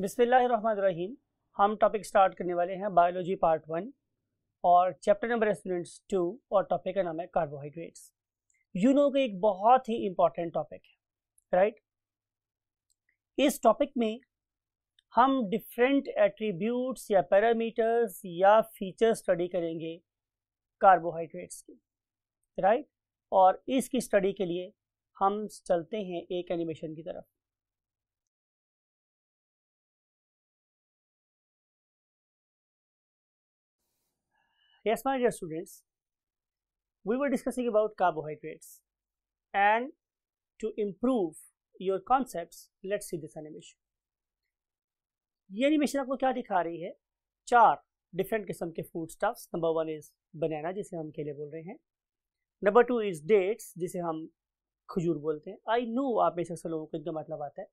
बिसमीम हम topic start करने वाले हैं बायोलॉजी पार्ट वन और चैप्टर नंबर है स्टूडेंट्स टू और टॉपिक का नाम है कार्बोहाइड्रेट्स यू नो कि एक बहुत ही इम्पॉर्टेंट टॉपिक है राइट इस टॉपिक में हम डिफरेंट एट्रीब्यूट्स या पैरामीटर्स या फीचर्स स्टडी करेंगे कार्बोहाइड्रेट्स की राइट और इसकी स्टडी के लिए हम चलते हैं एक एनिमेशन की तरफ Yes, my dear students, we were discussing about carbohydrates and to improve your concepts, let's see this animation. ये एनिमेशन आपको क्या दिखा रही है चार डिफरेंट किस्म के food stuff number one is banana जिसे हम केले बोल रहे हैं नंबर टू इज़ डेट्स जिसे हम खजूर बोलते हैं आई नो आप में से लोगों को इनका मतलब आता है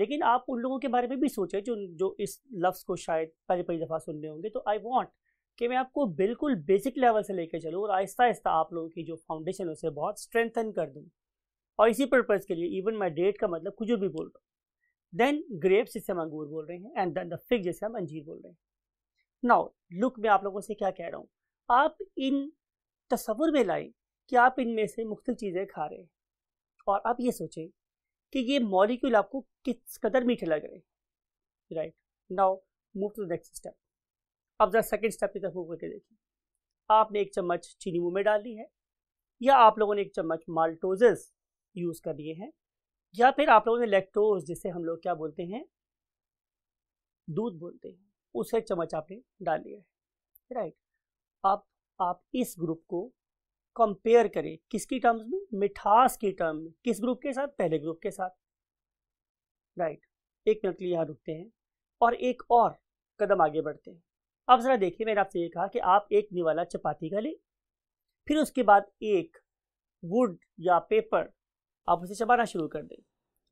लेकिन आप उन लोगों के बारे में भी सोचें जो जो इस लफ्ज़ को शायद पहली पहली दफ़ा सुन रहे होंगे तो आई वॉन्ट कि मैं आपको बिल्कुल बेसिक लेवल से लेकर चलूँ और आहिस्ता आहिस्ता आप लोगों की जो फाउंडेशन है उसे बहुत स्ट्रेंथन कर दूँ और इसी पर्पज़ के लिए इवन मैं डेट का मतलब कुछ भी बोल रहा हूँ देन ग्रेप्स जिससे हम अंगूर बोल रहे हैं एंड देन द फिग जैसे हम अंजीर बोल रहे हैं नाउ लुक मैं आप लोगों से क्या कह रहा हूँ आप इन तस्वुर में लाएँ कि आप इनमें से मुख्त चीज़ें खा रहे हैं और आप ये सोचें कि ये मॉलिक्यूल आपको किस कदर मीठे लग रहे हैं right now move to next step अब जरा सेकेंड स्टेप की तरफ करके देखिए आपने एक चम्मच चीनी मुँह में डाल है या आप लोगों ने एक चम्मच माल्टोजेस यूज़ कर लिए हैं या फिर आप लोगों ने लेक्टोज जिसे हम लोग क्या बोलते हैं दूध बोलते हैं उसे चम्मच आपने डाल लिया है राइट अब आप इस ग्रुप को कंपेयर करें किसकी टर्म्स में मिठास की टर्म में किस ग्रुप के साथ पहले ग्रुप के साथ राइट एक मिनट के लिए यहाँ रुकते हैं और एक और कदम आगे बढ़ते हैं अब ज़रा देखिए मैंने आपसे ये कहा कि आप एक निवाला चपाती का लें फिर उसके बाद एक वुड या पेपर आप उसे चबाना शुरू कर दें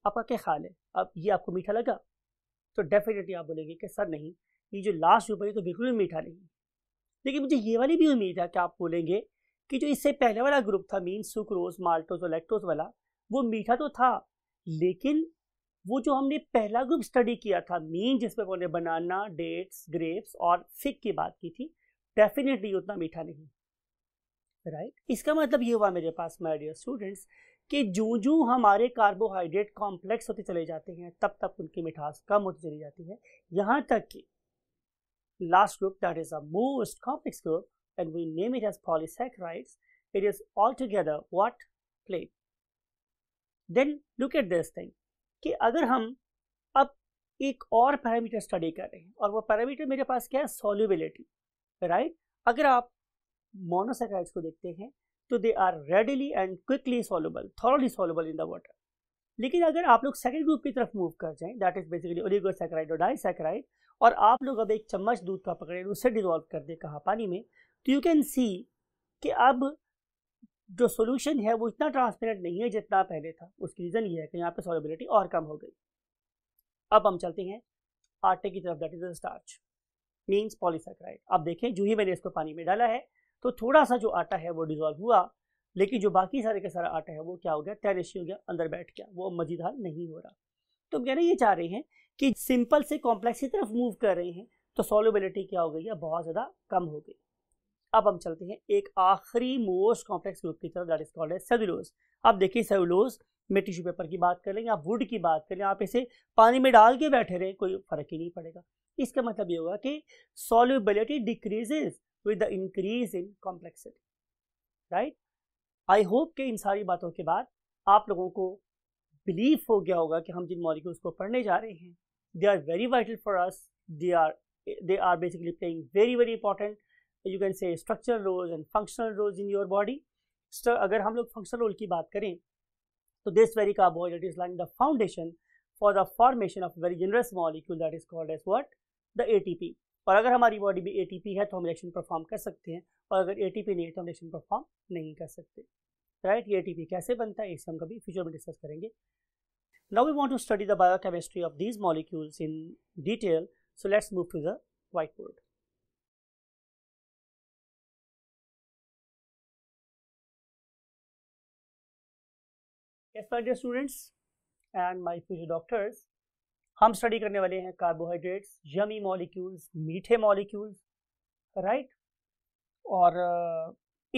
आपका क्या ख्याल है अब ये आपको मीठा लगा तो डेफिनेटली आप बोलेंगे कि सर नहीं ये जो लास्ट ऊपर है तो बिल्कुल भी मीठा नहीं लेकिन मुझे ये वाली भी उम्मीद है कि आप बोलेंगे कि जो इससे पहले वाला ग्रुप था मीन सुक्रोज माल्टोज और लेक्टोज वाला वो मीठा तो था लेकिन वो जो हमने पहला ग्रुप स्टडी किया था मीन जिसमें उन्होंने बनाना डेट्स ग्रेप्स और फिक की बात की थी डेफिनेटली उतना मीठा नहीं राइट right? इसका मतलब ये हुआ मेरे पास माय डियर स्टूडेंट्स कि जो जो हमारे कार्बोहाइड्रेट कॉम्प्लेक्स होते चले जाते हैं तब तक उनकी मिठास कम होती चली जाती है यहाँ तक कि group that is a most complex group and we name it as polysaccharide it is all together what plate then look at this thing कि अगर हम अब एक और पैरामीटर स्टडी कर रहे हैं और वो पैरामीटर मेरे पास क्या है सॉल्युबिलिटी राइट अगर आप मोनोसेक्राइड्स को देखते हैं तो they are readily and quickly soluble thoroughly soluble in the water लेकिन अगर आप लोग सेकेंड ग्रुप की तरफ मूव कर जाएं दैट इज बेसिकली ओलिगोसैक्राइड और डाइसैक्राइड और आप लोग अब एक चम्मच दूध का पकड़े उसे डिजॉल्व कर दें कहा पानी में तो यू कैन सी कि अब जो सोल्यूशन है वो इतना ट्रांसपेरेंट नहीं है जितना पहले था उसकी रीज़न ये है कि यहाँ पे सॉलेबिलिटी और कम हो गई अब हम चलते हैं आटे की तरफ that is starch means polysaccharide आप देखें जो ही मैंने इसको पानी में डाला है तो थोड़ा सा जो आटा है वो डिजॉल्व हुआ लेकिन जो बाकी सारे का सारा आटा है वो क्या हो गया तैरशी हो गया अंदर बैठ गया वो मजीदार नहीं हो रहा तो हम कहना ये चाह रहे हैं कि सिंपल से कॉम्प्लेक्स की तरफ मूव कर रहे हैं तो सॉलेबिलिटी क्या हो गई है बहुत ज़्यादा कम हो गई अब हम चलते हैं एक आखिरी मोस्ट कॉम्प्लेक्स ग्रुप की तरफ दैट इज कॉल्ड है सेलुलोज अब देखिए सेलुलोज में टिश्यू पेपर की बात कर लें या वुड की बात कर लें आप इसे पानी में डाल के बैठे रहें कोई फर्क ही नहीं पड़ेगा इसका मतलब ये होगा कि solubility decreases with the increase in complexity right I hope कि इन सारी बातों के बाद आप लोगों को बिलीव हो गया होगा कि हम जिन मॉलिक्यूल्स को पढ़ने जा रहे हैं they are very vital for us they are they are basically playing very very important you can say structure roles and functional roles in your body अगर हम लोग फंक्शनल रोल की बात करें तो this very carbohydrate is like the foundation for the formation of very generous molecule that is called as what the a और अगर हमारी बॉडी में ए है तो हम इलेक्शन परफॉर्म कर सकते हैं और अगर ए नहीं है तो हम रिएक्शन परफॉर्म नहीं कर सकते राइट ये एटीपी कैसे बनता है इसे हम कभी फ्यूचर में डिस्कस करेंगे now we want to study the biochemistry of these molecules in detail so let's move to the white board yes dear students and my future doctors हम स्टडी करने वाले हैं कार्बोहाइड्रेट्स यमी मॉलिक्यूल्स मीठे molecules right और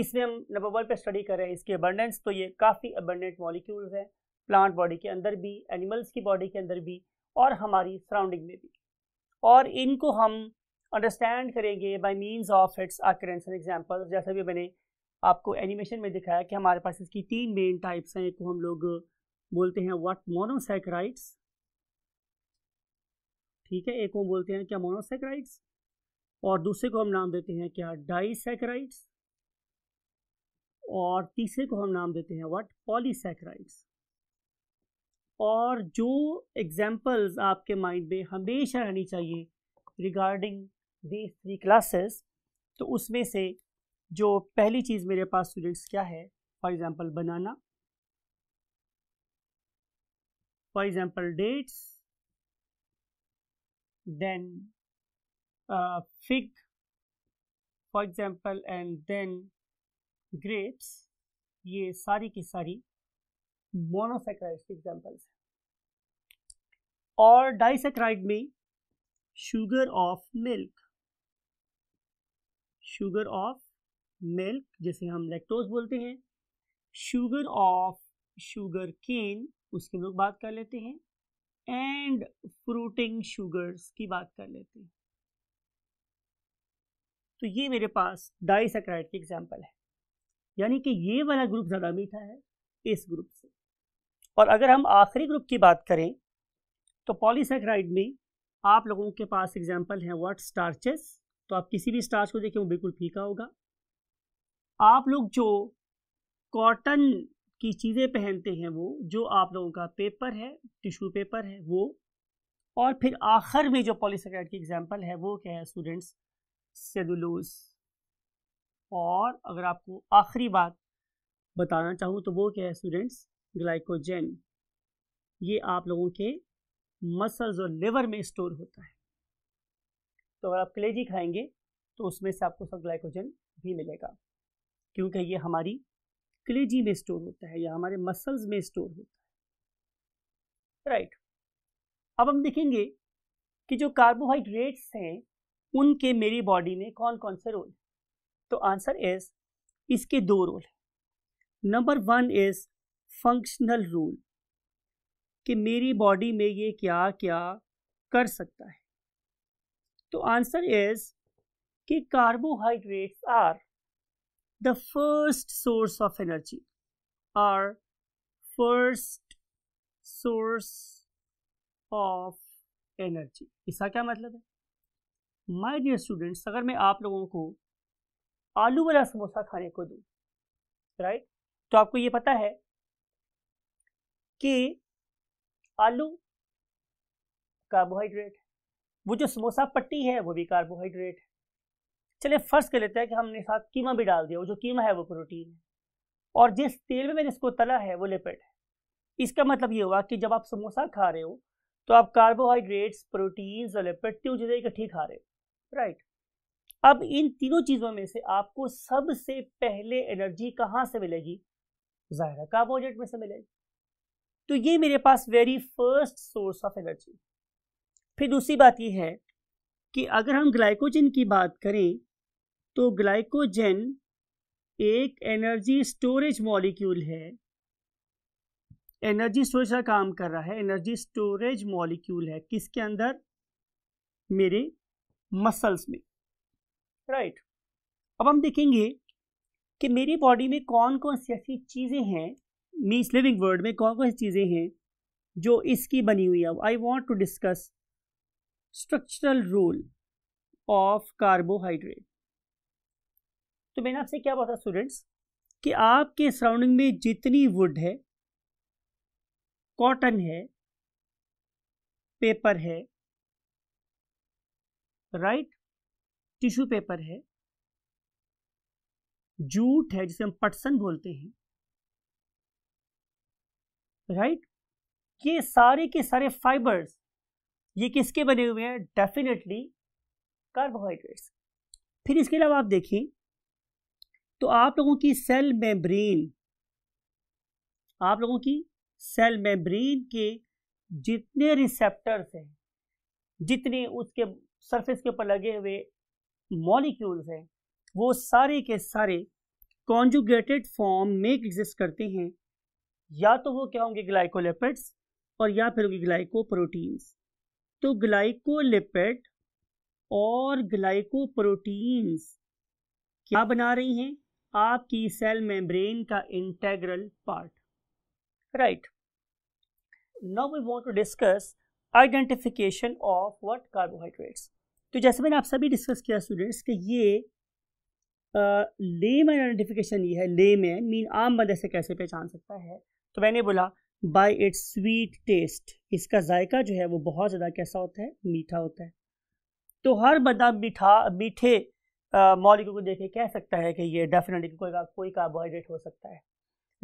इसमें हम number one पे study कर रहे हैं इसके अबंडेंस तो ये काफ़ी अबंडेंट मॉलिक्यूल्स हैं प्लांट बॉडी के अंदर भी एनिमल्स की बॉडी के अंदर भी और हमारी सराउंडिंग में भी और इनको हम अंडरस्टैंड करेंगे by means of its occurrence example जैसे भी मैंने आपको एनिमेशन में दिखाया कि हमारे पास इसकी तीन मेन टाइप्स हैं एक हम लोग बोलते हैं व्हाट मोनोसेक्राइड्स ठीक है एक को बोलते हैं क्या मोनोसेक्राइड्स और दूसरे को हम नाम देते हैं क्या डाइसेक्राइट्स और तीसरे को हम नाम देते हैं व्हाट पॉलीसेक्राइट्स और जो एग्जाम्पल्स आपके माइंड में हमेशा रहनी चाहिए रिगार्डिंग दीज थ्री क्लासेस तो उसमें से जो पहली चीज़ मेरे पास स्टूडेंट्स क्या है for example banana for example dates then fig for example and then grapes ये सारी की सारी मोनोसेक्राइड्स के एग्जाम्पल्स हैं और डाइसेक्राइड में sugar of milk sugar of milk जिसे हम लैक्टोज बोलते हैं शुगर ऑफ शुगर केन उसकी हम लोग बात कर लेते हैं एंड फ्रूटिंग शुगर्स की बात कर लेते हैं तो ये मेरे पास सेक्राइड की एग्जाम्पल है यानी कि ये वाला ग्रुप ज़्यादा मीठा है इस ग्रुप से और अगर हम आखिरी ग्रुप की बात करें तो पॉलीसेक्राइड में आप लोगों के पास एग्जाम्पल है वाट स्टार्चेस तो आप किसी भी स्टार्च को देखें वो बिल्कुल फीका होगा आप लोग जो कॉटन की चीज़ें पहनते हैं वो जो आप लोगों का पेपर है टिश्यू पेपर है वो और फिर आखिर में जो पॉलीसेकेट की एग्जांपल है वो क्या है स्टूडेंट्स सेलुलोज और अगर आपको आखिरी बात बताना चाहूँ तो वो क्या है स्टूडेंट्स ग्लाइकोजन ये आप लोगों के मसल्स और लिवर में स्टोर होता है तो अगर आप कलेजी खाएंगे तो उसमें से आपको सब ग्लाइकोजन भी मिलेगा क्योंकि ये हमारी कलेजी में स्टोर होता है या हमारे मसल्स में स्टोर होता है राइट right. अब हम देखेंगे कि जो कार्बोहाइड्रेट्स हैं उनके मेरी बॉडी में कौन कौन से रोल तो आंसर इज इसके दो रोल हैं number one is functional role कि मेरी बॉडी में ये क्या क्या कर सकता है तो आंसर इज कि carbohydrates are the first source of energy our first source of energy इसका क्या मतलब है माई डियर स्टूडेंट्स अगर मैं आप लोगों को आलू वाला समोसा खाने को दूं राइट right? तो आपको ये पता है कि आलू कार्बोहाइड्रेट वो जो समोसा पट्टी है वो भी कार्बोहाइड्रेट है चलिए फर्स्ट कर लेते हैं कि हमने साथ कीमा भी डाल दिया वो जो कीमा है वो प्रोटीन है और जिस तेल में मैंने इसको तला है वो लिपिड है इसका मतलब ये हुआ कि जब आप समोसा खा रहे हो तो आप कार्बोहाइड्रेट्स प्रोटीन्स और लिपिड तीनों चीज़ें इकट्ठी खा रहे हो राइट अब इन तीनों चीज़ों में से आपको सबसे पहले एनर्जी कहाँ से मिलेगी ज़ाहिर कार्बोहाइड्रेट में से मिलेगी तो ये मेरे पास very first source of energy फिर दूसरी बात यह है कि अगर हम ग्लाइकोजन की बात करें तो ग्लाइकोजन एक एनर्जी स्टोरेज मॉलिक्यूल है एनर्जी स्टोरेज का काम कर रहा है एनर्जी स्टोरेज मॉलिक्यूल है किसके अंदर मेरे मसल्स में राइट right. अब हम देखेंगे कि मेरी बॉडी में कौन कौन सी ऐसी चीज़ें हैं मीन्स लिविंग वर्ल्ड में कौन कौन सी चीज़ें हैं जो इसकी बनी हुई है I want to discuss structural role of carbohydrate तो मैंने आपसे क्या बोला स्टूडेंट्स कि आपके सराउंडिंग में जितनी वुड है कॉटन है पेपर है राइट टिश्यू पेपर है जूट है जिसे हम पटसन बोलते हैं राइट ये सारे के सारे फाइबर्स ये किसके बने हुए हैं डेफिनेटली कार्बोहाइड्रेट्स फिर इसके अलावा आप देखिए तो आप लोगों की सेल मेम्ब्रेन आप लोगों की सेल मेम्ब्रेन के जितने रिसेप्टर्स हैं जितने उसके सरफेस के ऊपर लगे हुए मॉलिक्यूल्स हैं वो सारे के सारे कॉन्जुगेटेड फॉर्म में एग्जिस्ट करते हैं या तो वो क्या होंगे ग्लाइकोलिपिड्स और या फिर होंगे ग्लाइकोप्रोटीन्स तो ग्लाइकोलिपिड और ग्लाइकोप्रोटीन्स क्या बना रही हैं आपकी सेल मेम्ब्रेन का integral part right now we want to discuss identification of what carbohydrates तो जैसे मैंने आप सभी डिस्कस किया स्टूडेंट्स कि ये लेम आइडेंटिफिकेशन ये है मैन मीन आम बंदे से कैसे पहचान सकता है तो मैंने बोला बाय इट्स स्वीट टेस्ट इसका जायका जो है वो बहुत ज़्यादा कैसा होता है मीठा होता है तो हर बंदा मीठा मीठे मॉलिक्यूल को देखे कह सकता है कि ये डेफिनेटली कोई कोई कार्बोहाइड्रेट हो सकता है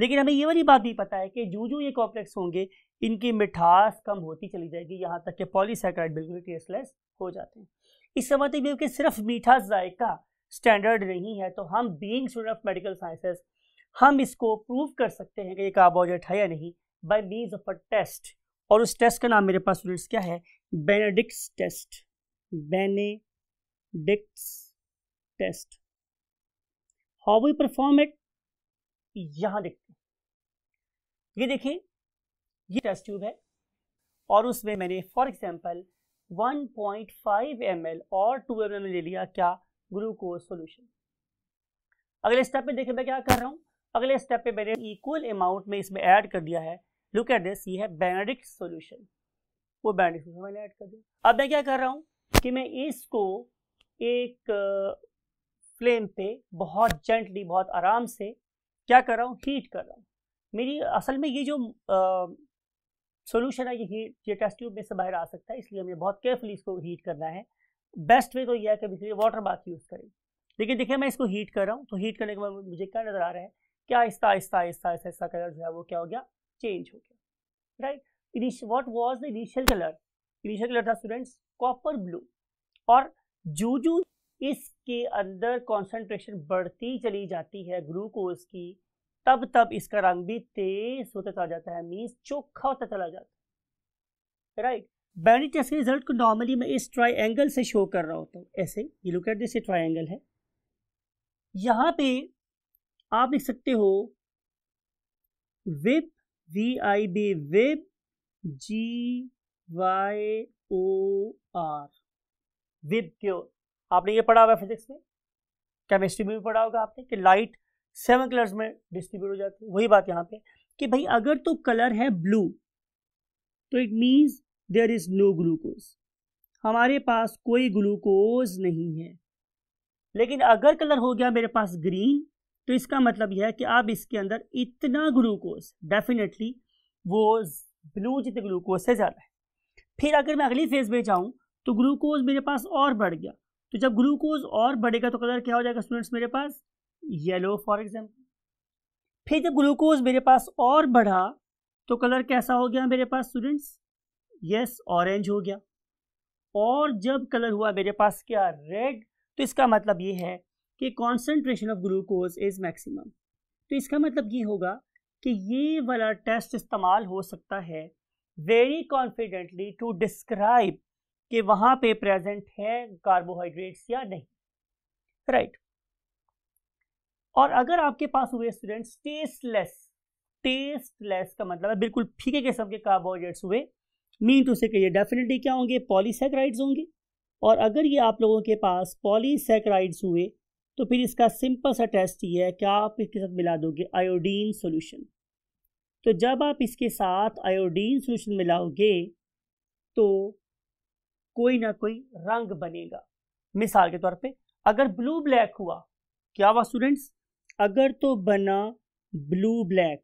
लेकिन हमें ये वाली बात भी पता है कि जो जो ये कॉम्प्लेक्स होंगे इनकी मिठास कम होती चली जाएगी यहाँ तक कि पॉलीसेक्राइड बिल्कुल टेस्टलेस हो जाते हैं इस समझते तो भी कि सिर्फ मीठा जायका स्टैंडर्ड नहीं है तो हम being student of medical sciences हम इसको प्रूव कर सकते हैं कि ये कार्बोहाइड्रेट है या नहीं by means of a test और उस टेस्ट का नाम मेरे पास स्टूडेंट्स क्या है Benedict's test Benedict's test how we perform it यहां देखते हैं ये देखिए ये टेस्ट ट्यूब है और उसमें मैंने फॉर एग्जांपल 1.5 ml और 2 ml ले लिया क्या ग्लूकोज सॉल्यूशन अगले स्टेप पे देखिए मैं क्या कर रहा हूं अगले स्टेप पे मैंने इक्वल अमाउंट में इसमें ऐड कर दिया है लुक एट दिस ये है बेनेडिक्ट सॉल्यूशन वो बेनेडिक्ट सॉल्यूशन मैंने ऐड कर दिया अब मैं क्या कर रहा हूं कि मैं इसको एक फ्लेम पे बहुत जेंटली बहुत आराम से क्या कर रहा हूँ हीट कर रहा हूँ मेरी असल में ये जो सोल्यूशन है ये हीट ये टेस्ट ट्यूब में से बाहर आ सकता है इसलिए हमें बहुत केयरफुली इसको हीट करना है बेस्ट वे तो यह है कि इसलिए वाटर बाथ यूज़ करें लेकिन देखिए मैं इसको हीट कर रहा हूँ तो हीट करने के बाद मुझे क्या नज़र आ रहा है क्या आहिस्ता आहिस्ता आहिस्ता आहिस्ता आहिस्ता कलर जो है वो क्या हो गया चेंज हो गया राइट इनिश what was the initial colour initial colour था स्टूडेंट्स कॉपर ब्लू और जू इसके अंदर कॉन्सेंट्रेशन बढ़ती चली जाती है ग्लूकोज की तब तब इसका रंग भी तेज होता चला जाता है मीन्स चोखा होता चला जाता है राइट बैंडी टेस्ट के रिजल्ट को नॉर्मली मैं इस एंगल से शो कर रहा होता हूँ ऐसे ये लुक एट दिस एंगल है यहाँ पे आप लिख सकते हो विप वी आई बी विप जी वाई ओ आर विप प्योर आपने ये पढ़ा हुआ फिजिक्स में केमिस्ट्री में भी पढ़ा होगा आपने कि लाइट सेवन कलर्स में डिस्ट्रीब्यूट हो जाती है वही बात यहाँ पे कि भाई अगर तो कलर है ब्लू तो it means there is no glucose हमारे पास कोई ग्लूकोज नहीं है लेकिन अगर कलर हो गया मेरे पास ग्रीन तो इसका मतलब यह है कि आप इसके अंदर इतना ग्लूकोज डेफिनेटली वो ब्लू जितने ग्लूकोज से ज़्यादा है फिर अगर मैं अगली फेज में जाऊँ तो ग्लूकोज मेरे पास और बढ़ गया तो जब ग्लूकोज और बढ़ेगा तो कलर क्या हो जाएगा स्टूडेंट्स मेरे पास येलो फॉर एग्जाम्पल फिर जब ग्लूकोज मेरे पास और बढ़ा तो कलर कैसा हो गया मेरे पास स्टूडेंट्स यस ऑरेंज हो गया और जब कलर हुआ मेरे पास क्या रेड तो इसका मतलब ये है कि concentration of glucose is maximum तो इसका मतलब ये होगा कि ये वाला टेस्ट इस्तेमाल हो सकता है वेरी कॉन्फिडेंटली टू डिस्क्राइब कि वहाँ पे प्रेजेंट है कार्बोहाइड्रेट्स या नहीं राइट और अगर आपके पास हुए स्टूडेंट्स टेस्टलेस टेस्टलेस का मतलब है बिल्कुल फीके किस्म के कार्बोहाइड्रेट्स हुए मीन टू से कहिए डेफिनेटली क्या होंगे पॉलीसेक्राइड्स होंगे और अगर ये आप लोगों के पास पॉलीसेक्राइड्स हुए तो फिर इसका सिंपल सा टेस्ट ये है कि आप इसके साथ मिला दोगे आयोडीन सोल्यूशन तो जब आप इसके साथ आयोडीन सोल्यूशन मिलाओगे तो कोई ना कोई रंग बनेगा मिसाल के तौर पे अगर ब्लू ब्लैक हुआ क्या हुआ स्टूडेंट्स अगर तो बना ब्लू ब्लैक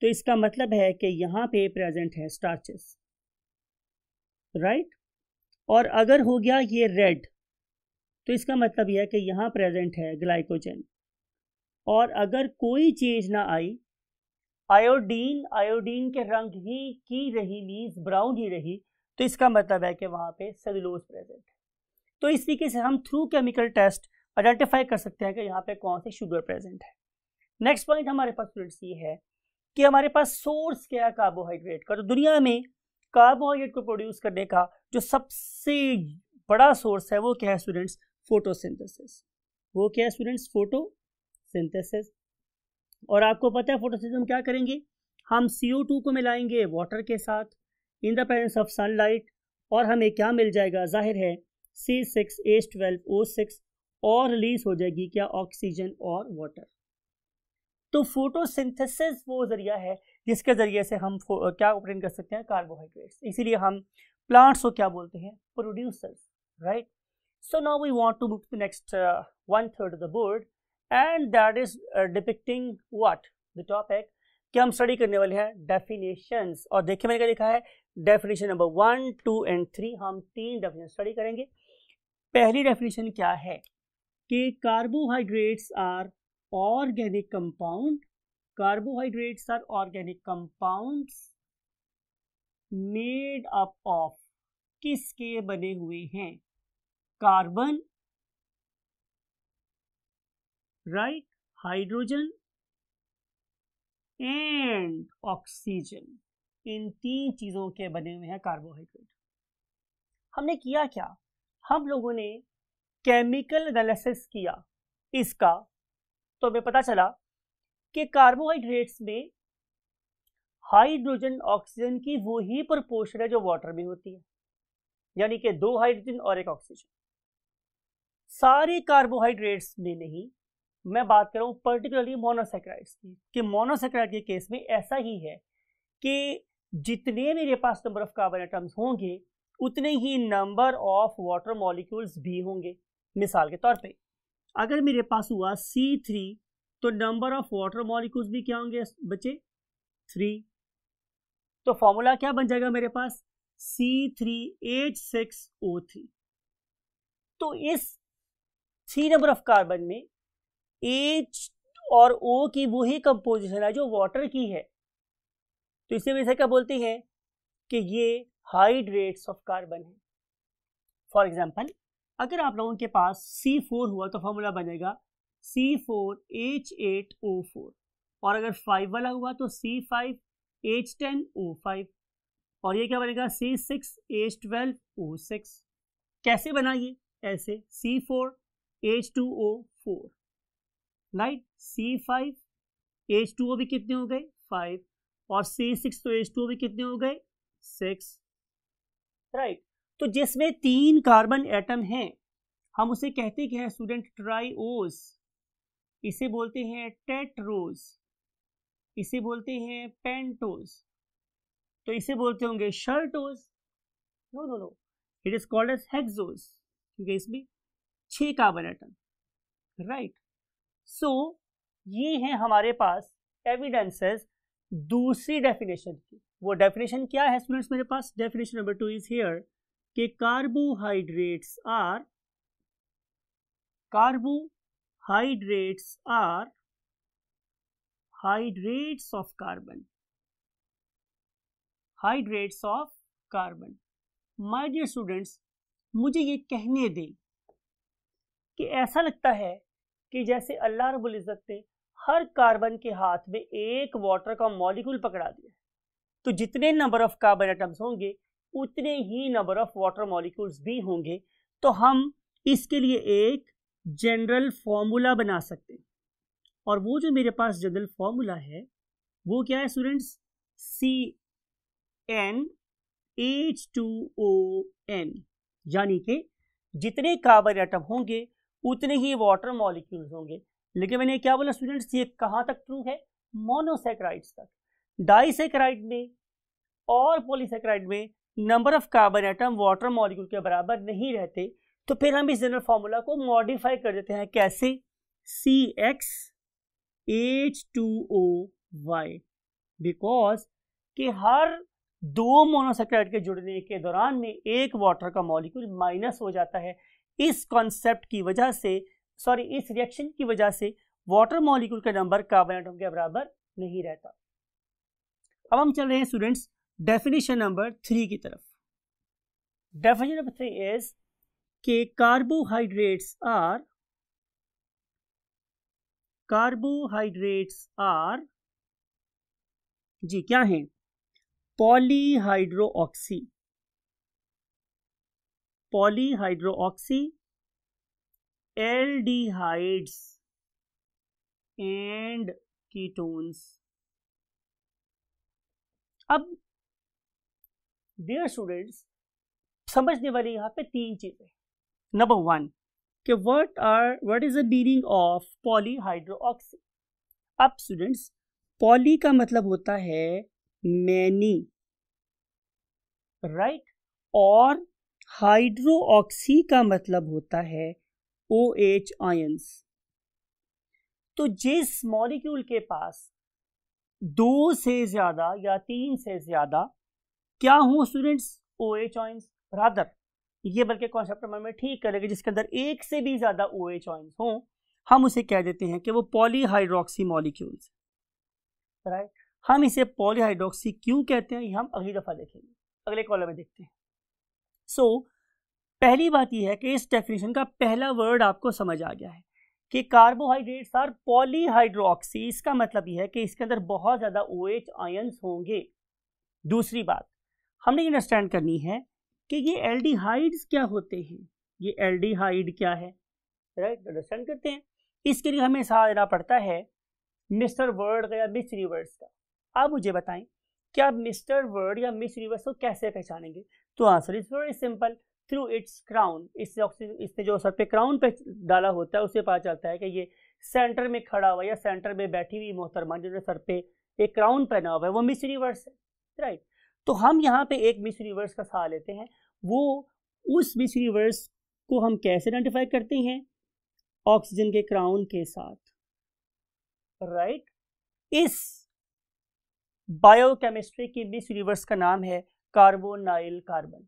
तो इसका मतलब है कि यहां पे प्रेजेंट है स्टार्चेस राइट और अगर हो गया ये रेड तो इसका मतलब यह है कि यहाँ प्रेजेंट है ग्लाइकोजन और अगर कोई चेंज ना आई आयोडीन आयोडीन के रंग ही की रही मीन्स ब्राउन ही रही तो इसका मतलब है कि वहाँ पे सेलुलोज प्रेजेंट है तो इस तरीके से हम थ्रू केमिकल टेस्ट आइडेंटिफाई कर सकते हैं कि यहाँ पे कौन से शुगर प्रेजेंट है नेक्स्ट पॉइंट हमारे पास स्टूडेंट्स ये है कि हमारे पास सोर्स क्या है कार्बोहाइड्रेट का तो दुनिया में कार्बोहाइड्रेट को प्रोड्यूस करने का जो सबसे बड़ा सोर्स है वो क्या है स्टूडेंट्स फोटोसिंथेसिस वो क्या है स्टूडेंट्स फोटोसिंथेसिस और आपको पता है फोटोसिंथेसिस हम क्या करेंगे हम टू को मिलाएंगे वाटर के साथ in the presence of sunlight और हमें क्या मिल जाएगा जाहिर है C six H twelve O six और रिलीज हो जाएगी क्या ऑक्सीजन और वाटर तो फोटोसिंथेसिस वो ज़रिया है जिसके ज़रिए से हम क्या ऑपरेट कर सकते हैं कार्बोहाइड्रेट्स इसीलिए हम प्लांट्स को क्या बोलते हैं producers right so now we want to look to next one third of the board and that is depicting is the uh, topic कि हम स्टडी करने वाले हैं डेफिनेशंस और देखिए मैंने क्या लिखा है definition number one two and three हम तीन डेफिनेशन स्टडी करेंगे पहली डेफिनेशन क्या है कि carbohydrates are organic compound carbohydrates are organic compounds made up of किसके बने हुए हैं carbon right hydrogen and oxygen इन तीन चीज़ों के बने हुए हैं कार्बोहाइड्रेट हमने किया क्या हम लोगों ने केमिकल एनालिसिस किया इसका तो हमें पता चला कि कार्बोहाइड्रेट्स में हाइड्रोजन ऑक्सीजन की वो ही प्रपोर्शन है जो वाटर में होती है यानी कि दो हाइड्रोजन और एक ऑक्सीजन सारे कार्बोहाइड्रेट्स में नहीं मैं बात कर रहा हूँ पर्टिकुलरली मोनोसेक्राइड्स की कि मोनोसेक्राइड के केस में ऐसा ही है कि जितने मेरे पास नंबर ऑफ कार्बन एटम्स होंगे उतने ही नंबर ऑफ वाटर मॉलिक्यूल्स भी होंगे मिसाल के तौर पे अगर मेरे पास हुआ सी थ्री तो नंबर ऑफ वाटर मॉलिक्यूल्स भी क्या होंगे बच्चे थ्री तो फॉर्मूला क्या बन जाएगा मेरे पास C three H six O three तो इस थ्री नंबर ऑफ कार्बन में एच और ओ की वही कंपोजिशन है जो वाटर की है तो इसी वजह से क्या बोलते हैं कि ये हाइड्रेट्स ऑफ कार्बन है फॉर एग्जाम्पल अगर आप लोगों के पास सी फोर हुआ तो फॉर्मूला बनेगा C four H eight O four और अगर फाइव वाला हुआ तो C five H ten O five और ये क्या बनेगा C six H twelve O six कैसे बनाइए ऐसे C four H two O four right C five H two O भी कितने हो गए फाइव और सी सिक्स तो एच टू भी कितने हो गए सिक्स राइट तो जिसमें तीन कार्बन एटम हैं हम उसे कहते क्या है स्टूडेंट ओस इसे बोलते हैं टेट्रोस इसे बोलते हैं पेंटोस तो इसे बोलते होंगे शर्टोस no no no it is called as hexose क्योंकि इसमें छह carbon atom right so so, ये हैं हमारे पास एविडेंसेस दूसरी डेफिनेशन की वो डेफिनेशन क्या है स्टूडेंट्स मेरे पास definition number two is here के carbohydrates are carbohydrates are hydrates of carbon hydrates of carbon my dear students मुझे ये कहने दें कि ऐसा लगता है कि जैसे अल्लाह रबुल्ज़त ने हर कार्बन के हाथ में एक वाटर का मॉलिक्यूल पकड़ा दिया तो जितने नंबर ऑफ कार्बन एटम्स होंगे उतने ही नंबर ऑफ वाटर मॉलिक्यूल्स भी होंगे तो हम इसके लिए एक जनरल फॉर्मूला बना सकते हैं और वो जो मेरे पास जनरल फॉर्मूला है वो क्या है students C N H two O N यानी कि जितने कार्बन एटम होंगे उतने ही वाटर मॉलिक्यूल्स होंगे लेकिन मैंने क्या बोला स्टूडेंट्स ये कहाँ तक ट्रू है मोनोसेक्राइड्स तक डाइसेक्राइड में और पोलीसेक्राइड में number of carbon atom water molecule के बराबर नहीं रहते तो फिर हम इस जनरल फार्मूला को मॉडिफाई कर देते हैं कैसे C X H two O Y because कि हर दो मोनोसेक्राइड के जुड़ने के दौरान में एक वाटर का मॉलिक्यूल माइनस हो जाता है इस कॉन्सेप्ट की वजह से सॉरी इस रिएक्शन की वजह से वाटर मॉलिक्यूल का नंबर कार्बन एटम के बराबर नहीं रहता अब हम चल रहे हैं स्टूडेंट्स डेफिनेशन नंबर थ्री की तरफ डेफिनेशन नंबर थ्री इज के कार्बोहाइड्रेट्स आर कार्बोहाइड्रेट्स आर जी क्या हैं polyhydroxy polyhydroxy aldehydes and ketones अब डियर स्टूडेंट्स समझने वाली यहां पे तीन चीजें नंबर वन कि what are what is the meaning of polyhydroxy अब स्टूडेंट्स पॉली का मतलब होता है मैनी राइट right? और ऑक्सी का मतलब होता है ओ एच आयंस तो जिस मॉलिक्यूल के पास दो से ज़्यादा या तीन से ज़्यादा क्या हो students O H ions rather ये बल्कि कॉन्सेप्ट में ठीक करेगा जिसके अंदर एक से भी ज़्यादा ओ एच आयंस हों हम उसे कह देते हैं कि वो पॉलीहाइड्रोक्सी मॉलिक्यूल्स राइट हम इसे पॉलीहाइड्रोक्सी क्यों कहते हैं ये हम अगली दफ़ा देखेंगे अगले कॉलम में देखते हैं सो so, पहली बात यह है कि इस डेफिनेशन का पहला वर्ड आपको समझ आ गया है कि कार्बोहाइड्रेट्स आर पॉलीहाइड्रोक्सी इसका मतलब यह है कि इसके अंदर बहुत ज़्यादा ओ एच आयन्स होंगे दूसरी बात हमने अंडरस्टैंड करनी है कि ये एल्डिहाइड्स क्या होते हैं ये एल्डिहाइड क्या है राइट right? अंडरस्टैंड करते हैं इसके लिए हमें सहारा देना पड़ता है मिस्टर वर्ड का या मिस रिवर्स का आप मुझे बताएं कि आप मिस्टर वर्ड या मिस रिवर्स को कैसे पहचानेंगे तो answer is very simple through its crown इससे ऑक्सीजन इसने जो सर पे क्राउन पे डाला होता है उससे पता चलता है कि ये सेंटर में खड़ा हुआ या सेंटर में बैठी हुई मोहतरमा जिन्होंने सर पे एक क्राउन पहना हुआ है वो मिस यूनिवर्स है राइट तो हम यहाँ पे एक मिस यूनिवर्स का सहा लेते हैं वो उस मिस यूनिवर्स को हम कैसे आइडेंटिफाई करते हैं ऑक्सीजन के क्राउन के साथ राइट right? इस बायोकेमिस्ट्री की मिस यूनिवर्स का नाम है कार्बोनाइल कार्बन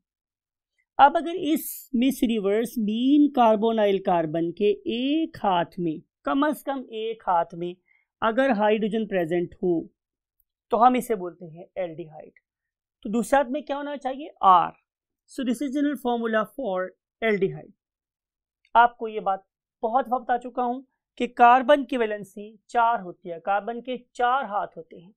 अब अगर इस miss reverse mean carbonyl carbon के एक हाथ में कम अज कम एक हाथ में अगर हाइड्रोजन प्रेजेंट हो तो हम इसे बोलते हैं एल्डिहाइड तो दूसरे हाथ में क्या होना चाहिए R so this is general formula for aldehyde आपको ये बात बहुत वक्त आ चुका हूं कि कार्बन की वैलेंसी चार होती है कार्बन के चार हाथ होते हैं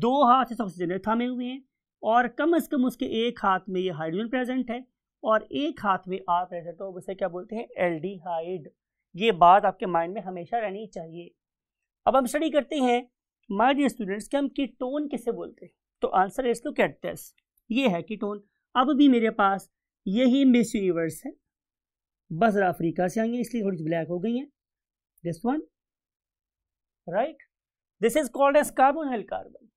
दो हाथ इस ऑक्सीजन में थामे हुए हैं और कम से कम उसके एक हाथ में ये हाइड्रोजन प्रेजेंट है और एक हाथ में आर प्रेजेंट हो तो उसे क्या बोलते हैं एल्डिहाइड ये बात आपके माइंड में हमेशा रहनी चाहिए अब हम स्टडी करते हैं माई डियर स्टूडेंट्स कि हम कीटोन किसे बोलते हैं तो आंसर है इसको कैटेस ये है कीटोन अब भी मेरे पास यही मिस यूनिवर्स है बस अफ्रीका से आई है इसलिए थोड़ी सी ब्लैक हो गई है this one right this is called as carbonyl carbon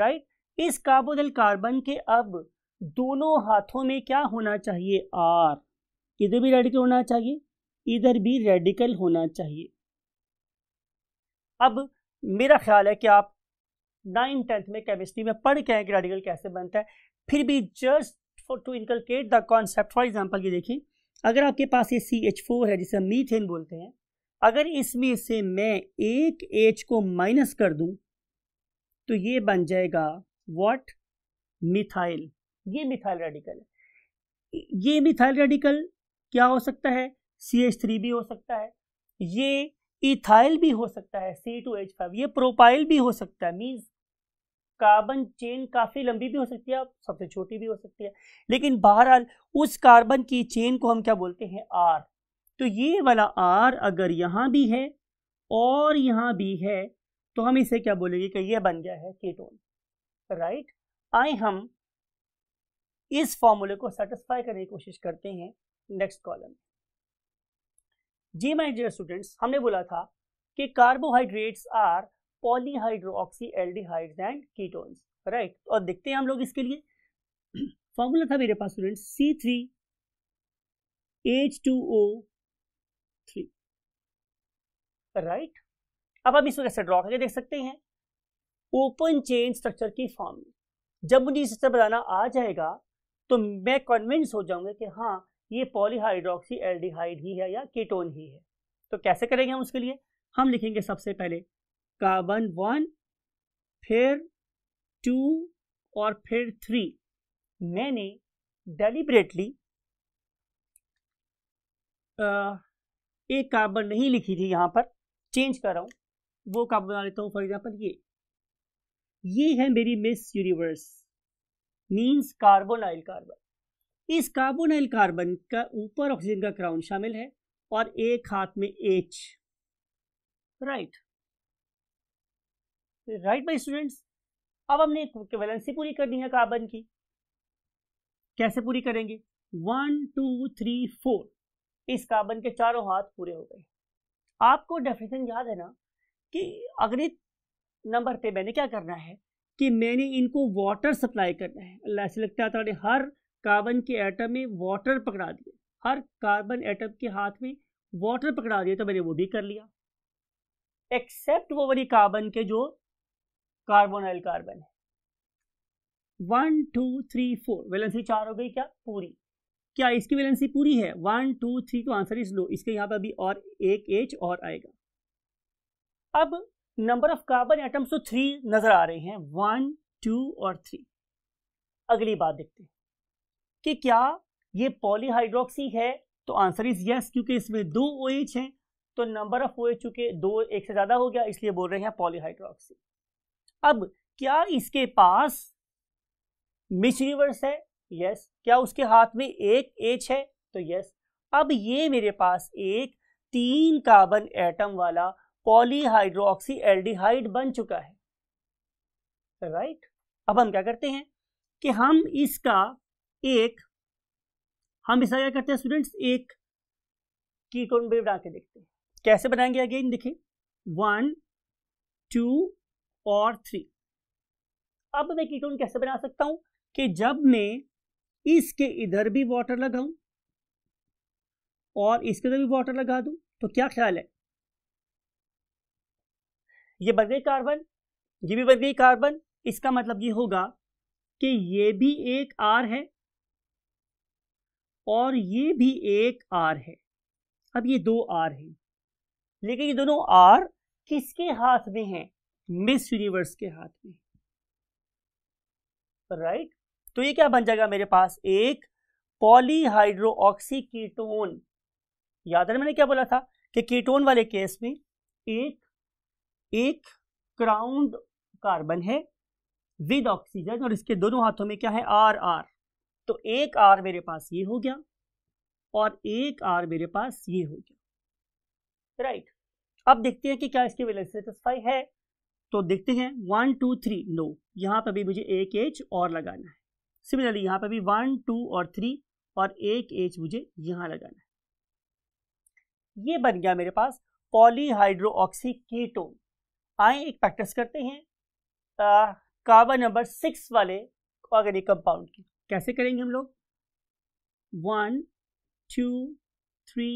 right इस कार्बोदल कार्बन के अब दोनों हाथों में क्या होना चाहिए आर इधर भी रेडिकल होना चाहिए इधर भी रेडिकल होना चाहिए अब मेरा ख्याल है कि आप नाइन टेंथ में केमिस्ट्री में पढ़ के हैं कि रेडिकल कैसे बनता है फिर भी just for to inculcate the concept for example ये देखिए अगर आपके पास ये सी एच फोर है जिसे हम मीथेन बोलते हैं अगर इसमें से मैं एक एच को माइनस कर दूं तो ये बन जाएगा वॉट मिथाइल ये मिथाइल रेडिकल है ये मिथाइल रेडिकल क्या हो सकता है सी एच थ्री भी हो सकता है ये इथाइल भी हो सकता है सी टू एच फाइव ये प्रोपाइल भी हो सकता है मीन्स कार्बन चेन काफ़ी लंबी भी हो सकती है सबसे छोटी भी हो सकती है लेकिन बहरहाल उस कार्बन की चेन को हम क्या बोलते हैं आर तो ये वाला आर अगर यहाँ भी है और यहाँ भी है तो हम इसे क्या बोलेंगे कि ये बन गया है केटोन राइट आए हम इस फॉर्मूले को सेटिस्फाई करने की कोशिश करते हैं नेक्स्ट कॉलम जी माय डियर स्टूडेंट्स हमने बोला था कि carbohydrates are polyhydroxy aldehydes and ketones right और देखते हैं हम लोग इसके लिए फॉर्मूला था मेरे पास student C three H two O three right अब हम इसको कैसे ड्रॉ करके देख सकते हैं ओपन चेन स्ट्रक्चर की फॉर्म में जब मुझे स्ट्रक्चर बनाना आ जाएगा तो मैं कन्विंस हो जाऊंगा कि हाँ ये पॉलीहाइड्रोक्सी एल्डिहाइड ही है या कीटोन ही है तो कैसे करेंगे हम उसके लिए हम लिखेंगे सबसे पहले कार्बन वन फिर टू और फिर थ्री मैंने डेलीबरेटली एक कार्बन नहीं लिखी थी यहाँ पर चेंज कर रहा हूँ वो कार्बन बना लेता हूँ फॉर एग्जाम्पल ये ये है मेरी Miss universe means carbonyl carbon इस कार्बोनाइल कार्बन का ऊपर ऑक्सीजन का क्राउन शामिल है और एक हाथ में H right right my students अब हमने वैलेंसी पूरी करनी है कार्बन की कैसे पूरी करेंगे वन टू थ्री फोर इस कार्बन के चारों हाथ पूरे हो गए आपको डेफिनेशन याद है ना कि अगर नंबर पे मैंने क्या करना है कि मैंने इनको वाटर सप्लाई करना है अल्लाह से लगता है तो हर कार्बन के एटम में वाटर पकड़ा दिए हर कार्बन एटम के हाथ में वाटर पकड़ा दिए तो मैंने वो भी कर लिया एक्सेप्ट वो वाली कार्बन के जो कार्बोनाइल कार्बन है one two three four valency चार हो गई क्या पूरी क्या इसकी वैलेंसी पूरी है वन टू थ्री तो आंसर इज लो इसके यहाँ पर अभी और एक एच और आएगा अब नंबर ऑफ कार्बन एटम्स तो थ्री नजर आ रहे हैं वन टू और थ्री अगली बात देखते हैं कि क्या ये पॉलीहाइड्रोक्सी है तो आंसर इज यस क्योंकि इसमें दो ओ OH हैं तो नंबर ऑफ ओ OH चूंकि दो एक से ज़्यादा हो गया इसलिए बोल रहे हैं पॉलीहाइड्रोक्सी अब क्या इसके पास मिस यूनिवर्स है यस क्या उसके हाथ में एक एच है तो यस अब ये मेरे पास एक तीन कार्बन एटम वाला पॉलीहाइड्रोक्सी एल्डिहाइड बन चुका है राइट right? अब हम क्या करते हैं कि हम इसका एक हम इसका क्या करते हैं स्टूडेंट्स एक कीटोन भी बना के देखते हैं कैसे बनाएंगे अगेन देखिए वन टू और थ्री अब मैं कीटोन कैसे बना सकता हूं कि जब मैं इसके इधर भी वाटर लगाऊं और इसके इधर भी वाटर लगा दूं तो क्या ख्याल है ये बन गई कार्बन ये भी बन गई कार्बन इसका मतलब ये होगा कि ये भी एक आर है और ये भी एक आर है अब ये दो आर हैं लेकिन ये दोनों आर किसके हाथ में हैं मिस यूनिवर्स के हाथ में राइट right? तो ये क्या बन जाएगा मेरे पास एक पॉलीहाइड्रोक्सी कीटोन याद है मैंने क्या बोला था कि कीटोन वाले केस में एक एक क्राउंड कार्बन है विद ऑक्सीजन और इसके दोनों हाथों में क्या है आर आर तो एक आर मेरे पास ये हो गया और एक आर मेरे पास ये हो गया राइट अब देखते हैं कि क्या इसके विलेज है तो देखते हैं वन टू थ्री नो यहाँ पर भी मुझे एक एच और लगाना है सिमिलरली यहाँ पर भी वन टू और थ्री और एक एच मुझे यहाँ लगाना है ये बन गया मेरे पास ऑक्सी कीटोन आए एक प्रैक्टिस करते हैं कार्बन नंबर सिक्स वाले ऑर्गेनिक कंपाउंड की कैसे करेंगे हम लोग one two three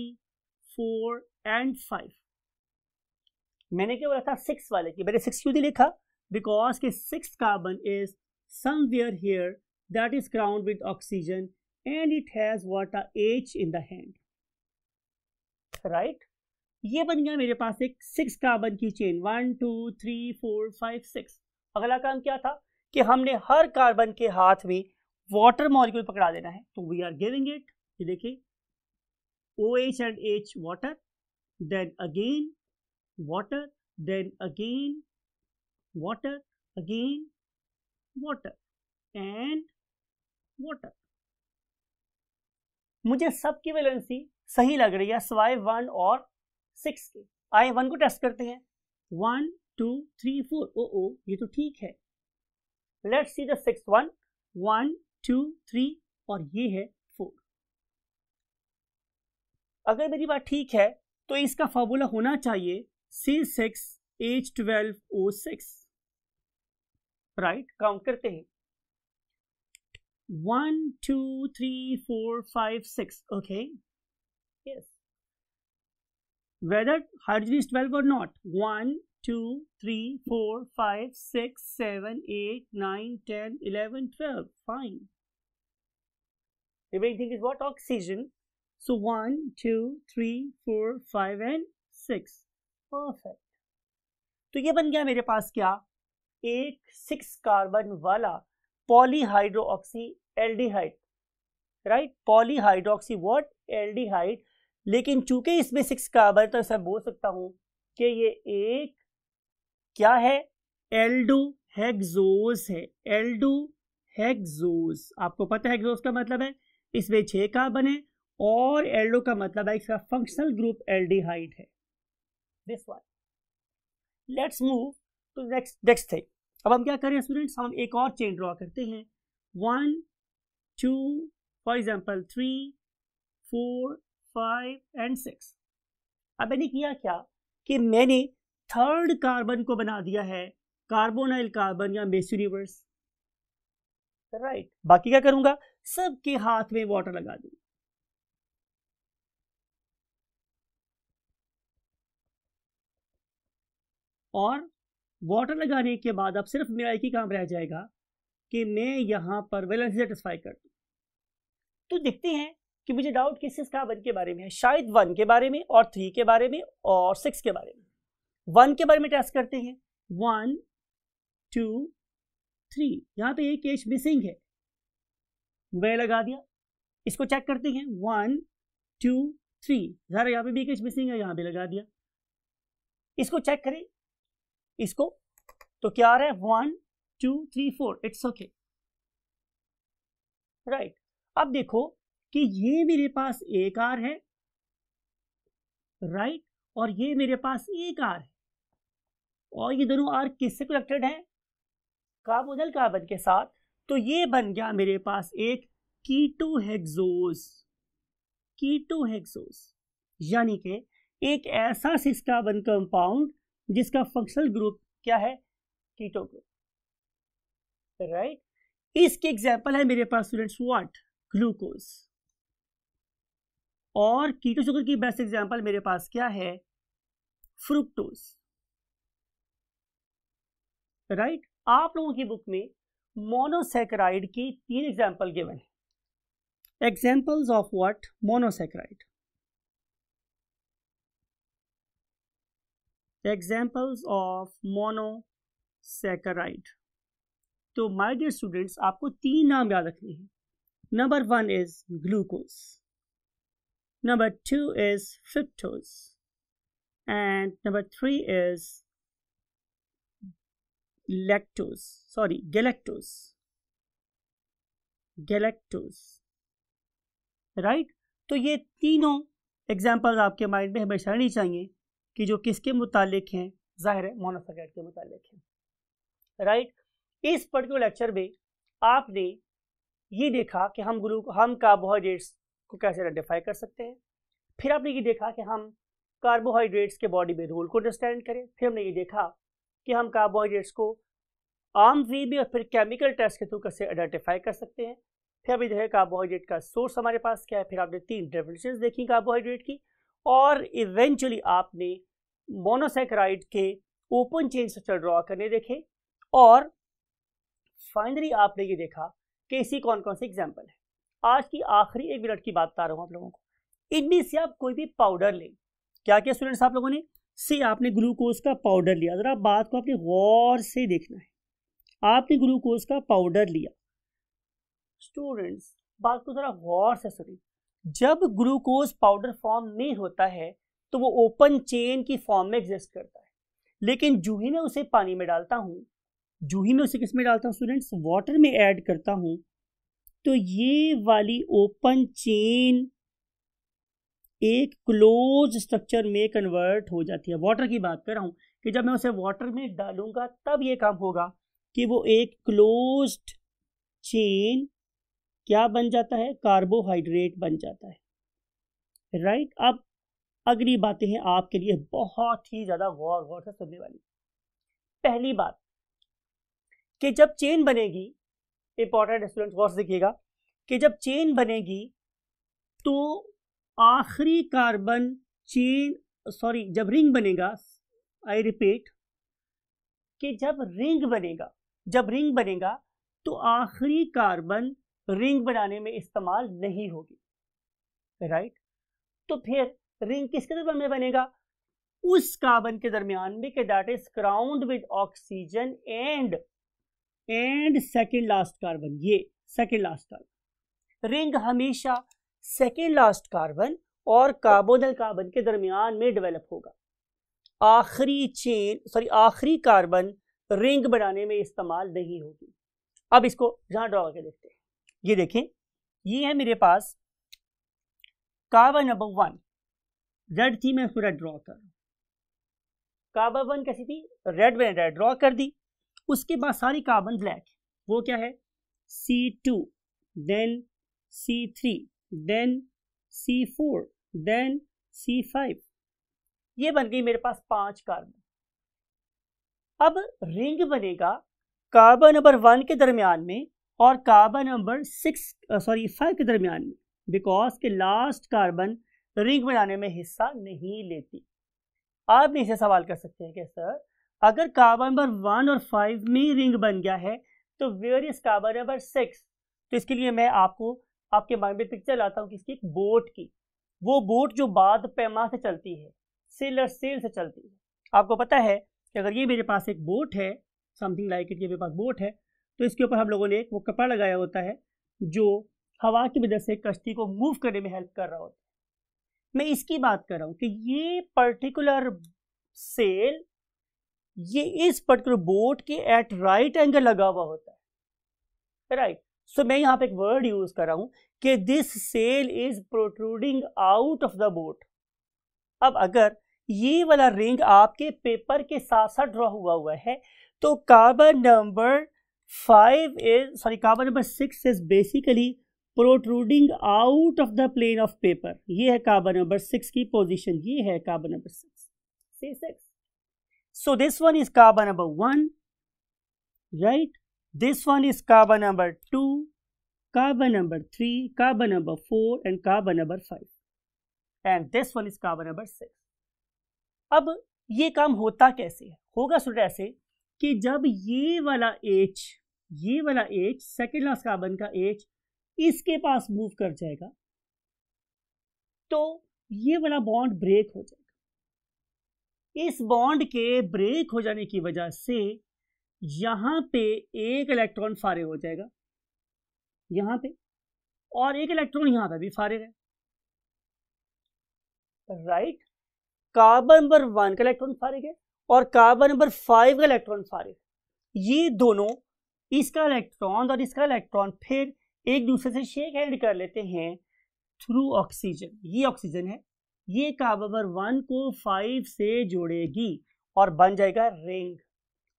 four and five मैंने क्या बोला था सिक्स वाले की मैंने सिक्स क्यों नहीं लिखा बिकॉज के six carbon is somewhere here that is crowned with oxygen and it has water H in the hand right ये बन गया मेरे पास एक सिक्स कार्बन की chain one two three four five six अगला काम क्या था कि हमने हर कार्बन के हाथ में वाटर मॉलिक्यूल पकड़ा देना है तो वी आर गिविंग इट ये देखिए O H and H water then again water then again water again water and water मुझे सबकी वेलेंसी सही लग रही है स्वाय वन और सिक्स के आए वन को टेस्ट करते हैं one two three four O O ये तो ठीक है let's see the six one one two three और ये है फोर अगर मेरी बात ठीक है तो इसका फॉर्मूला होना चाहिए C six H twelve O six right count करते हैं one two three four five six okay yes whether hydrogen is 12 or not 1 2 3 4 5 6 7 8 9 10 11 12 fine the main thing is what oxygen so 1 2 3 4 5 and 6 perfect तो ये बन गया मेरे पास क्या एक सिक्स कार्बन वाला polyhydroxy aldehyde right polyhydroxy what aldehyde लेकिन चूंकि इसमें सिक्स कार्बन तो मैं बोल सकता हूं कि ये एक क्या है एल्डू हेक्सोज है एल्डू हेक्सोज आपको पता है का मतलब है इसमें छः कार्बन है और एल्डो का मतलब है इसका फंक्शनल ग्रुप एल्डिहाइड है this one let's move to next next thing अब हम क्या करें स्टूडेंट्स हम एक और चेन ड्रॉ करते हैं one two for example three four five and six अब मैंने किया क्या कि मैंने थर्ड कार्बन को बना दिया है कार्बोनाइल कार्बन या मेस यूनिवर्स राइट बाकी क्या करूंगा सबके हाथ में वाटर लगा दूंगा और वाटर लगाने के बाद अब सिर्फ मेरा एक ही काम रह जाएगा कि मैं यहां पर बैलेंस सेटिस्फाई कर दू तो देखते हैं कि मुझे डाउट किस चीज़ का वन के बारे में है शायद वन के बारे में और थ्री के बारे में और सिक्स के बारे में वन के बारे में टेस्ट करते हैं वन टू थ्री यहाँ पे एक केस मिसिंग है मैं लगा दिया इसको चेक करते हैं वन टू थ्री ज़रा यहाँ पे भी केस मिसिंग है यहाँ पे लगा दिया इसको चेक करें इसको तो क्या आ रहा है one two three four it's okay right अब देखो कि ये मेरे पास एक आर है राइट और ये मेरे पास एक आर है और ये दोनों आर किससे कनेक्टेड है कार्बोनल कार्बन के साथ तो ये बन गया मेरे पास एक कीटो हेक्सोस कीटो हेक्सोस यानी कि एक ऐसा सिक्स कार्बन कंपाउंड जिसका फंक्शनल ग्रुप क्या है कीटो ग्रुप राइट इसके एग्जाम्पल है मेरे पास स्टूडेंट्स व्हाट ग्लूकोज और कीटो शुगर की बेस्ट एग्जांपल मेरे पास क्या है फ्रुक्टोज राइट right? आप लोगों की बुक में मोनोसेक्राइड की तीन एग्जाम्पल गिवन है examples of what monosaccharide examples of monosaccharide तो माय डियर स्टूडेंट्स आपको तीन नाम याद रखने हैं number one is glucose Number two is fructose. And number three is lactose. Sorry, galactose. Galactose. Right right? तो ये तीनों एग्जाम्पल्स आपके माइंड में हमेशा रहनी चाहिए कि जो किसके मुतालिक हैं ज़ाहिर है मोनोसकैट के मुतालिक हैं राइट right? इस पर्टिकुलर लेक्चर में आपने ये देखा कि हम ग्लू हम कार्बोहाइड्रेट्स को कैसे आइडेंटिफाई कर सकते हैं फिर आपने ये देखा कि हम कार्बोहाइड्रेट्स के बॉडी में रोल को अंडरस्टैंड करें फिर हमने ये देखा कि हम कार्बोहाइड्रेट्स को आम वे में और फिर केमिकल टेस्ट के थ्रू कैसे आइडेंटिफाई कर सकते हैं फिर अभी देखें कार्बोहाइड्रेट का सोर्स हमारे पास क्या है फिर आपने तीन डेफिनेशन देखी कार्बोहाइड्रेट की और इवेंचुअली आपने मोनोसेक्राइड के ओपन चेन स्ट्रक्चर ड्रॉ करने देखे और फाइनली आपने ये देखा कि इसी कौन कौन से एग्जाम्पल है आज की आखिरी एक मिनट की बात बता रहा हूँ आप लोगों को इनमें से आप कोई भी पाउडर लें क्या क्या स्टूडेंट्स आप लोगों ने से आपने ग्लूकोज का पाउडर लिया ज़रा बात को आपने गौर से देखना है आपने ग्लूकोज का पाउडर लिया स्टूडेंट्स बात को ज़रा गौर से सुनिए जब ग्लूकोज पाउडर फॉर्म में होता है तो वो ओपन चेन की फॉर्म में एग्जिस्ट करता है लेकिन जूही में उसे पानी में डालता हूँ जूही में उसे किस में डालता हूँ स्टूडेंट्स वाटर में ऐड करता हूँ तो ये वाली ओपन चेन एक क्लोज स्ट्रक्चर में कन्वर्ट हो जाती है वाटर की बात कर रहा हूं कि जब मैं उसे वाटर में डालूंगा तब ये काम होगा कि वो एक क्लोज चेन क्या बन जाता है कार्बोहाइड्रेट बन जाता है राइट अब अगली बातें हैं आपके लिए बहुत ही ज़्यादा गौर गौर से सुनने वाली पहली बात कि जब चेन बनेगी इंपॉर्टेंट स्टूडेंट गौर से देखिएगा कि जब चेन बनेगी तो आखिरी कार्बन चेन सॉरी जब रिंग बनेगा आई रिपीट कि जब रिंग बनेगा जब रिंग बनेगा तो आखिरी कार्बन रिंग बनाने में इस्तेमाल नहीं होगी राइट तो फिर रिंग किसके दरम्यान में बनेगा उस कार्बन के दरमियान में कि that is crowned with oxygen and and second last carbon ये सेकेंड लास्ट कार्बन रिंग हमेशा सेकेंड लास्ट कार्बन और कार्बोनल कार्बन के दरमियान में डेवलप होगा आखिरी चेन सॉरी आखिरी कार्बन रिंग बनाने में इस्तेमाल नहीं होगी अब इसको जहां ड्रॉ करके देखते हैं ये देखें ये है मेरे पास कार्बन नंबर वन रेड थी मैं उसको रेड ड्रॉ कर कार्बन वन कैसी थी रेड मैंने रेड ड्रॉ कर दी उसके बाद सारी कार्बन ब्लैक वो क्या है C two then C three then C four then C five ये बन गई मेरे पास पांच कार्बन अब रिंग बनेगा कार्बन नंबर वन के दरमियान में और carbon number six sorry five के दरमियान में बिकॉज के लास्ट कार्बन रिंग बनाने में हिस्सा नहीं लेती आप मेरे से सवाल कर सकते हैं कि सर अगर कार्बन नंबर वन और फाइव में रिंग बन गया है तो where is carbon number six तो इसके लिए मैं आपको आपके माइंड में पिक्चर लाता हूँ किसकी एक बोट की वो बोट जो बाद पैमा से चलती है सेल और सेल से चलती है आपको पता है कि अगर ये मेरे पास एक बोट है समथिंग लाइक इट ये मेरे पास बोट है तो इसके ऊपर हम लोगों ने एक वो कपड़ा लगाया होता है जो हवा की वजह से कश्ती को मूव करने में हेल्प कर रहा होता है मैं इसकी बात कर रहा हूँ कि ये पर्टिकुलर सेल ये इस पर्टिकुलर बोट के एट राइट एंगल लगा हुआ होता है राइट right. सो so, मैं यहाँ पे एक वर्ड यूज कर रहा हूं कि this cell is protruding out of the boat अब अगर ये वाला रिंग आपके पेपर के साथ साथ ड्रॉ हुआ हुआ है तो carbon number five is sorry carbon number six is basically protruding out of the plane of paper ये है कार्बन नंबर सिक्स की पोजीशन ये है carbon number six C six So this one is carbon number 1, right? This one is carbon number 2, carbon number 3, carbon number 4 and carbon number 5. And this one is carbon number 6. ab ye kaam hota kaise hoga होगा student ऐसे कि जब ये वाला H ye wala H second last carbon ka H iske paas move kar jayega to ye wala bond break ho jayega इस bond के break हो जाने की वजह से यहां पे एक इलेक्ट्रॉन फारिग हो जाएगा यहां पे और एक इलेक्ट्रॉन यहां पे भी फारिग है राइट कार्बन नंबर वन का इलेक्ट्रॉन फारिग है और कार्बन नंबर फाइव का इलेक्ट्रॉन फारिग ये दोनों इसका इलेक्ट्रॉन और इसका इलेक्ट्रॉन फिर एक दूसरे से शेक हैंड कर लेते हैं थ्रू ऑक्सीजन ये ऑक्सीजन है ये काबाबर वन को फाइव से जोड़ेगी और बन जाएगा रिंग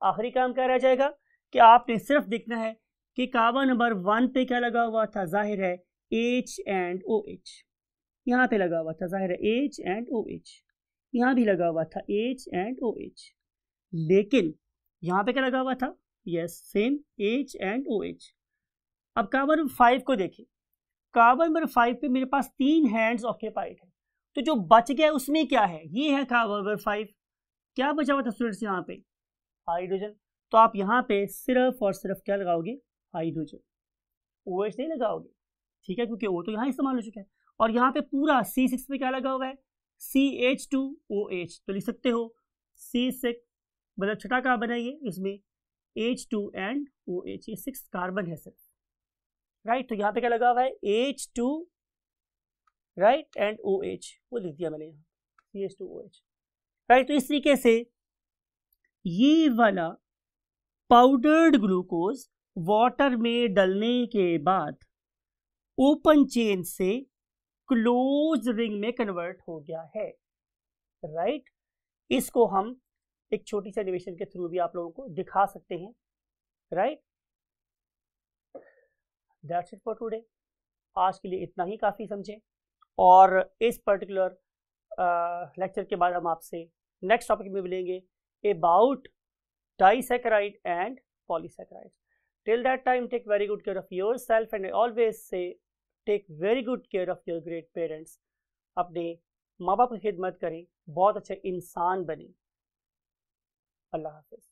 आखिरी काम क्या रह जाएगा कि आपने सिर्फ देखना है कि काबा नंबर वन पे क्या लगा हुआ था जाहिर है एच एंड ओ एच यहाँ पे लगा हुआ था जाहिर है एच एंड ओ एच यहाँ भी लगा हुआ था एच एंड ओ एच लेकिन यहाँ पे क्या लगा हुआ था yes same H and O H अब काबा नंबर फाइव को देखें काबा नंबर फाइव पे मेरे पास तीन हैंड्स ऑक्यूपाइड है तो जो बच गया उसमें क्या है ये है कार्बन फाइव क्या बचा हुआ था स्टूडेंट्स यहाँ पे हाइड्रोजन तो आप यहाँ पे सिर्फ और सिर्फ क्या लगाओगे हाइड्रोजन ओ एच नहीं लगाओगे ठीक है क्योंकि वो तो यहाँ इस्तेमाल हो चुका है और यहाँ पे पूरा सी सिक्स में क्या लगा हुआ है C H two O H तो लिख सकते हो सी सिक्स मतलब छठा कार्बन है ये इसमें H two and O H ये सिक्स कार्बन है सिर्फ राइट तो यहाँ पे क्या लगा हुआ है H two right and O H वो लिख दिया मैंने यहाँ C H two O H right तो इस तरीके से ये वाला पाउडर्ड ग्लूकोज वाटर में डलने के बाद ओपन चेन से क्लोज रिंग में कन्वर्ट हो गया है राइट right? इसको हम एक छोटी सी एनिमेशन के थ्रू भी आप लोगों को दिखा सकते हैं right that's it for today आज के लिए इतना ही काफ़ी समझें और इस पर्टिकुलर लेक्चर के बाद हम आपसे नेक्स्ट टॉपिक में मिलेंगे about disaccharide and polysaccharide till that time take very good care of your self and always say take very good care of your great parents अपने माँ बाप की खिदमत करें बहुत अच्छे इंसान बने अल्लाह हाफिज़